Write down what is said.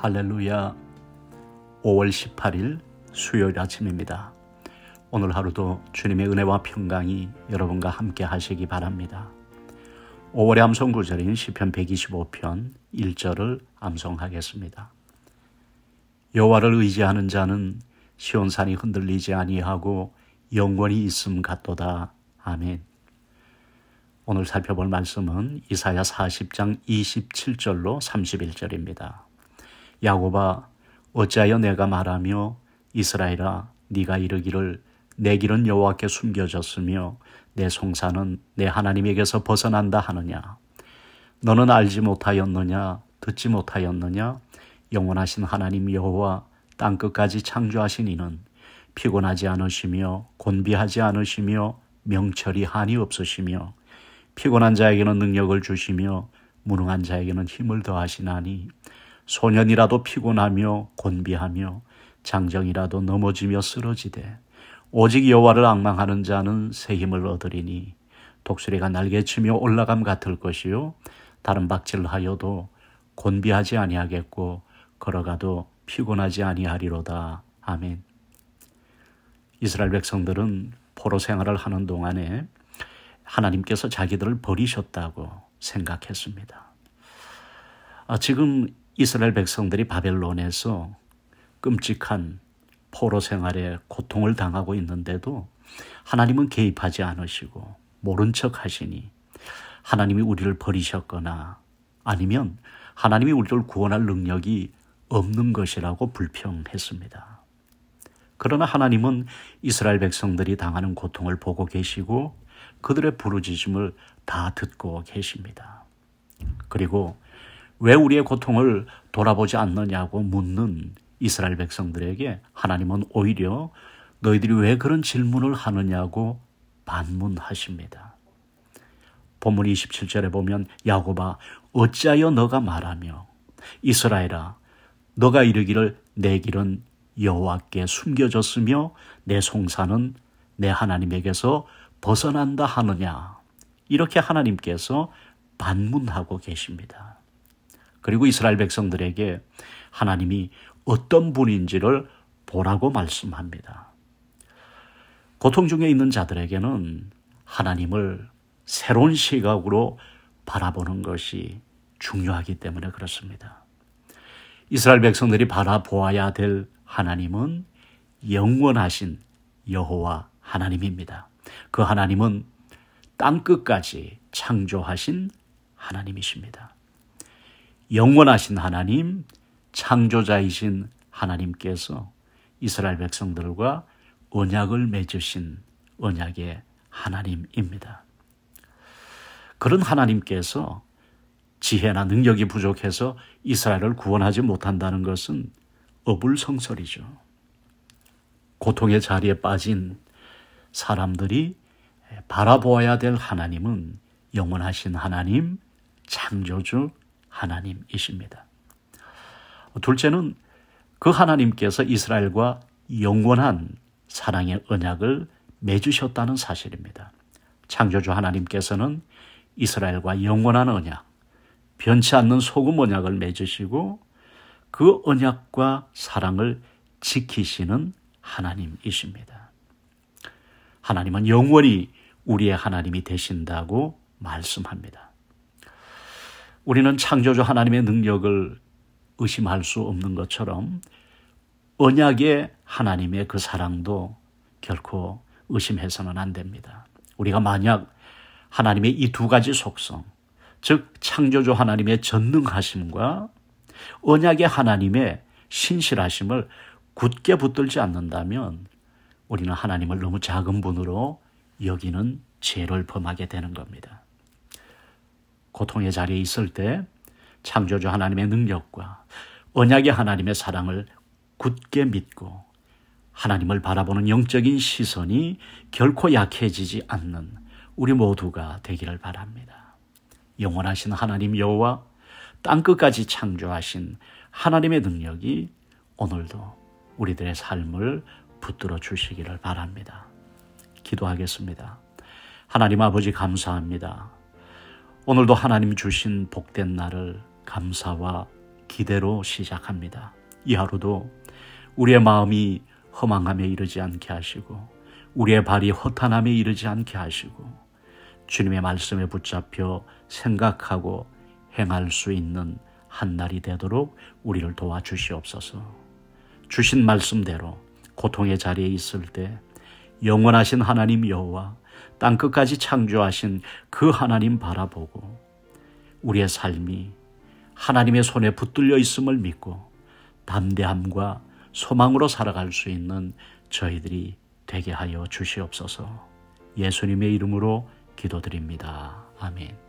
할렐루야. 5월 18일 수요일 아침입니다. 오늘 하루도 주님의 은혜와 평강이 여러분과 함께 하시기 바랍니다. 5월의 암송 구절인 시편 125편 1절을 암송하겠습니다. 여호와를 의지하는 자는 시온산이 흔들리지 아니하고 영원히 있음 같도다. 아멘. 오늘 살펴볼 말씀은 이사야 40장 27절로 31절입니다. 야곱아 어찌하여 내가 말하며 이스라엘아 네가 이르기를 내 길은 여호와께 숨겨졌으며 내 송사는 내 하나님에게서 벗어난다 하느냐 너는 알지 못하였느냐 듣지 못하였느냐 영원하신 하나님 여호와 땅 끝까지 창조하신 이는 피곤하지 않으시며 곤비하지 않으시며 명철이 한이 없으시며 피곤한 자에게는 능력을 주시며 무능한 자에게는 힘을 더하시나니 소년이라도 피곤하며 곤비하며 장정이라도 넘어지며 쓰러지되 오직 여호와를 악망하는 자는 새 힘을 얻으리니 독수리가 날개치며 올라감 같을 것이요 다른 박질하여도 곤비하지 아니하겠고 걸어가도 피곤하지 아니하리로다 아멘. 이스라엘 백성들은 포로 생활을 하는 동안에 하나님께서 자기들을 버리셨다고 생각했습니다. 아, 지금 이스라엘 백성들이 바벨론에서 끔찍한 포로 생활에 고통을 당하고 있는데도 하나님은 개입하지 않으시고 모른 척 하시니 하나님이 우리를 버리셨거나 아니면 하나님이 우리를 구원할 능력이 없는 것이라고 불평했습니다. 그러나 하나님은 이스라엘 백성들이 당하는 고통을 보고 계시고 그들의 부르짖음을 다 듣고 계십니다. 그리고 왜 우리의 고통을 돌아보지 않느냐고 묻는 이스라엘 백성들에게 하나님은 오히려 너희들이 왜 그런 질문을 하느냐고 반문하십니다. 본문 27절에 보면 야곱아 어찌하여 너가 말하며 이스라엘아 너가 이르기를 내 길은 여호와께 숨겨졌으며 내 송사는 내 하나님에게서 벗어난다 하느냐 이렇게 하나님께서 반문하고 계십니다. 그리고 이스라엘 백성들에게 하나님이 어떤 분인지를 보라고 말씀합니다. 고통 중에 있는 자들에게는 하나님을 새로운 시각으로 바라보는 것이 중요하기 때문에 그렇습니다. 이스라엘 백성들이 바라보아야 될 하나님은 영원하신 여호와 하나님입니다. 그 하나님은 땅 끝까지 창조하신 하나님이십니다. 영원하신 하나님, 창조자이신 하나님께서 이스라엘 백성들과 언약을 맺으신 언약의 하나님입니다. 그런 하나님께서 지혜나 능력이 부족해서 이스라엘을 구원하지 못한다는 것은 어불성설이죠. 고통의 자리에 빠진 사람들이 바라보아야 될 하나님은 영원하신 하나님, 창조주, 하나님이십니다. 둘째는 그 하나님께서 이스라엘과 영원한 사랑의 언약을 맺으셨다는 사실입니다. 창조주 하나님께서는 이스라엘과 영원한 언약, 변치 않는 소금 언약을 맺으시고 그 언약과 사랑을 지키시는 하나님이십니다. 하나님은 영원히 우리의 하나님이 되신다고 말씀합니다. 우리는 창조주 하나님의 능력을 의심할 수 없는 것처럼 언약의 하나님의 그 사랑도 결코 의심해서는 안 됩니다. 우리가 만약 하나님의 이 두 가지 속성, 즉 창조주 하나님의 전능하심과 언약의 하나님의 신실하심을 굳게 붙들지 않는다면 우리는 하나님을 너무 작은 분으로 여기는 죄를 범하게 되는 겁니다. 고통의 자리에 있을 때 창조주 하나님의 능력과 언약의 하나님의 사랑을 굳게 믿고 하나님을 바라보는 영적인 시선이 결코 약해지지 않는 우리 모두가 되기를 바랍니다. 영원하신 하나님 여호와 땅 끝까지 창조하신 하나님의 능력이 오늘도 우리들의 삶을 붙들어 주시기를 바랍니다. 기도하겠습니다. 하나님 아버지 감사합니다. 오늘도 하나님 주신 복된 날을 감사와 기대로 시작합니다. 이 하루도 우리의 마음이 허망함에 이르지 않게 하시고 우리의 발이 허탄함에 이르지 않게 하시고 주님의 말씀에 붙잡혀 생각하고 행할 수 있는 한 날이 되도록 우리를 도와주시옵소서. 주신 말씀대로 고통의 자리에 있을 때 영원하신 하나님 여호와 땅 끝까지 창조하신 그 하나님 바라보고 우리의 삶이 하나님의 손에 붙들려 있음을 믿고 담대함과 소망으로 살아갈 수 있는 저희들이 되게 하여 주시옵소서. 예수님의 이름으로 기도드립니다. 아멘.